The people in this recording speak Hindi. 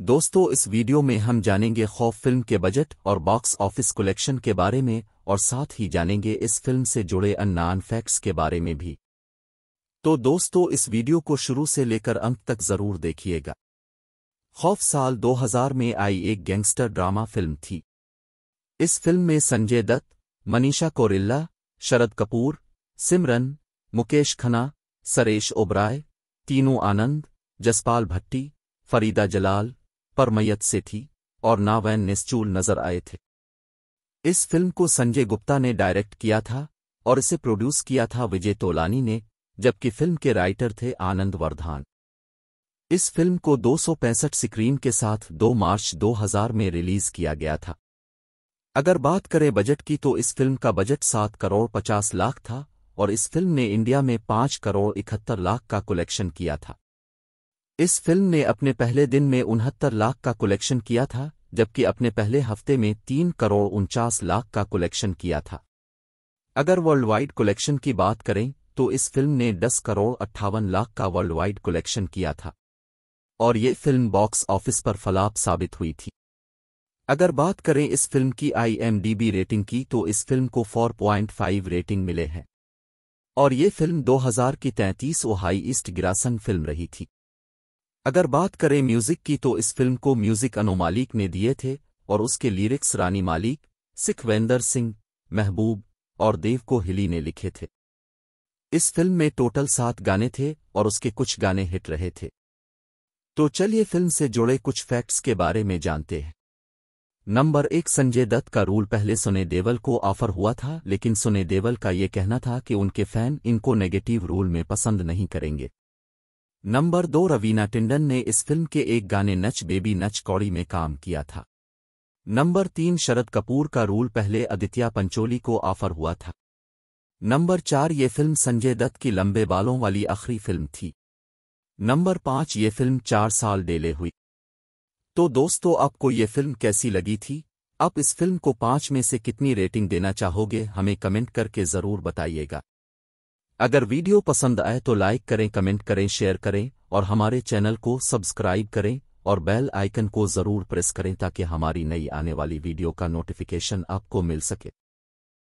दोस्तों इस वीडियो में हम जानेंगे खौफ फिल्म के बजट और बॉक्स ऑफिस कलेक्शन के बारे में और साथ ही जानेंगे इस फिल्म से जुड़े अन फैक्ट्स के बारे में भी तो दोस्तों इस वीडियो को शुरू से लेकर अंत तक जरूर देखिएगा खौफ साल 2000 में आई एक गैंगस्टर ड्रामा फिल्म थी इस फिल्म में संजय दत्त मनीषा कोरिल्ला शरद कपूर सिमरन मुकेश खन्ना सरेश ओबराय तीनू आनंद जसपाल भट्टी फरीदा जलाल पर मैयत से थी और ना वैन निश्चूल नजर आए थे इस फिल्म को संजय गुप्ता ने डायरेक्ट किया था और इसे प्रोड्यूस किया था विजय तोलानी ने जबकि फिल्म के राइटर थे आनंद वर्धान इस फिल्म को दो स्क्रीन के साथ 2 मार्च 2000 में रिलीज किया गया था अगर बात करें बजट की तो इस फिल्म का बजट सात करोड़ पचास लाख था और इस फिल्म ने इंडिया में पांच करोड़ इकहत्तर लाख का कलेक्शन किया था इस फिल्म ने अपने पहले दिन में उनहत्तर लाख का कलेक्शन किया था जबकि अपने पहले हफ्ते में तीन करोड़ उनचास लाख का कलेक्शन किया था अगर वर्ल्ड वाइड कलेक्शन की बात करें तो इस फिल्म ने दस करोड़ अट्ठावन लाख का वर्ल्ड वाइड कलेक्शन किया था और ये फिल्म बॉक्स ऑफिस पर फलाप साबित हुई थी अगर बात करें इस फिल्म की आईएमडीबी रेटिंग की तो इस फिल्म को 4.5 रेटिंग मिले हैं और ये फिल्म 2000 की 33 ओहाई ईस्ट गिरासन फिल्म रही थी अगर बात करें म्यूजिक की तो इस फिल्म को म्यूजिक अनु मालिक ने दिए थे और उसके लिरिक्स रानी मालिक सिखवेंदर सिंह महबूब और देव को हिली ने लिखे थे इस फिल्म में टोटल सात गाने थे और उसके कुछ गाने हिट रहे थे तो चलिए फिल्म से जुड़े कुछ फैक्ट्स के बारे में जानते हैं नंबर एक संजय दत्त का रूल पहले सुने देवल को ऑफर हुआ था लेकिन सुने देवल का ये कहना था कि उनके फैन इनको नेगेटिव रूल में पसंद नहीं करेंगे नंबर दो रवीना टिंडन ने इस फिल्म के एक गाने नच बेबी नच कौड़ी में काम किया था नंबर तीन शरद कपूर का रोल पहले आदित्य पंचोली को ऑफर हुआ था नंबर चार ये फिल्म संजय दत्त की लंबे बालों वाली आखिरी फिल्म थी नंबर पाँच ये फिल्म चार साल डेले हुई तो दोस्तों आपको ये फिल्म कैसी लगी थी आप इस फिल्म को पांच में से कितनी रेटिंग देना चाहोगे हमें कमेंट करके ज़रूर बताइएगा अगर वीडियो पसंद आए तो लाइक करें कमेंट करें शेयर करें और हमारे चैनल को सब्सक्राइब करें और बेल आइकन को ज़रूर प्रेस करें ताकि हमारी नई आने वाली वीडियो का नोटिफिकेशन आपको मिल सके